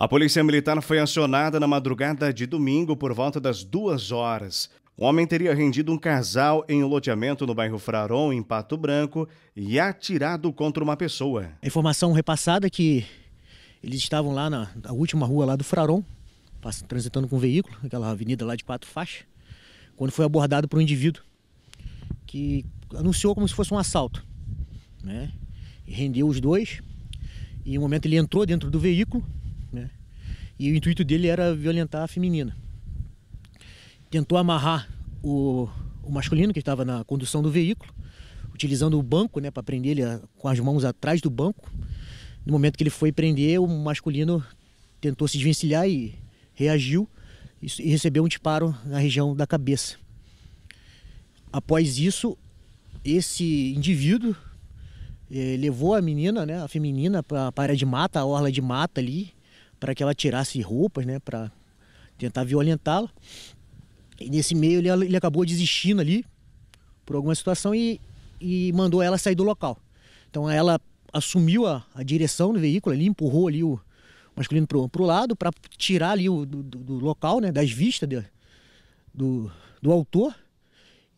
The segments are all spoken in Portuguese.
A polícia militar foi acionada na madrugada de domingo por volta das duas horas. Um homem teria rendido um casal em um loteamento no bairro Fraron, em Pato Branco, e atirado contra uma pessoa. A informação repassada é que eles estavam lá na, na última rua lá do Fraron, transitando com um veículo, aquela avenida lá de quatro faixas, quando foi abordado por um indivíduo que anunciou como se fosse um assalto. Né? E rendeu os dois. E em um momento ele entrou dentro do veículo né? E o intuito dele era violentar a feminina. Tentou amarrar o, o masculino, que estava na condução do veículo, utilizando o banco né, para prender ele a, com as mãos atrás do banco. No momento que ele foi prender, o masculino tentou se desvencilhar e reagiu e, e recebeu um disparo na região da cabeça. Após isso, esse indivíduo eh, levou a menina, né, a feminina, para a área de mata, a orla de mata ali, para que ela tirasse roupas, né, para tentar violentá-la. E nesse meio ele, ele acabou desistindo ali por alguma situação e, e mandou ela sair do local. Então ela assumiu a, a direção do veículo ali, empurrou ali o masculino para o lado para tirar ali o, do, do, local, né, das vistas de, do, do autor.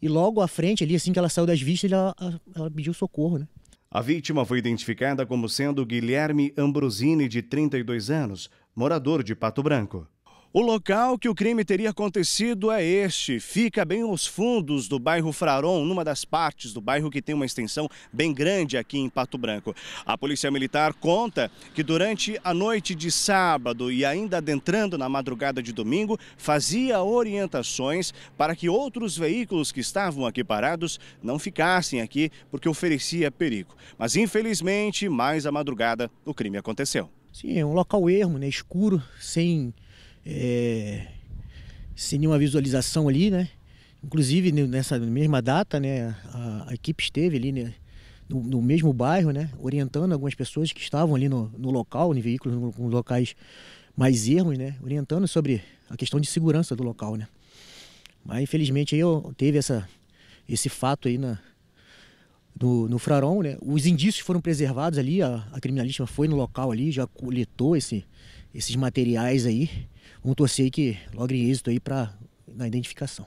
E logo à frente ali, assim que ela saiu das vistas, ela, ela pediu socorro, né? A vítima foi identificada como sendo Guilherme Ambrosini, de 32 anos, morador de Pato Branco. O local que o crime teria acontecido é este. Fica bem aos fundos do bairro Fraron, numa das partes do bairro que tem uma extensão bem grande aqui em Pato Branco. A Polícia Militar conta que durante a noite de sábado e ainda adentrando na madrugada de domingo, fazia orientações para que outros veículos que estavam aqui parados não ficassem aqui porque oferecia perigo. Mas infelizmente, mais à madrugada, o crime aconteceu. Sim, é um local ermo, né? escuro, sem é, sem nenhuma visualização ali, né? Inclusive nessa mesma data, né, a, a equipe esteve ali né, no, no, mesmo bairro, né, orientando algumas pessoas que estavam ali no, no local, em veículos, com locais mais ermos, né, orientando sobre a questão de segurança do local, né. Mas infelizmente aí teve essa, esse fato aí na, no, no né? Os indícios foram preservados ali, a, a criminalística foi no local ali, já coletou esse, esses materiais aí. Vamos torcer que logre êxito aí para na identificação.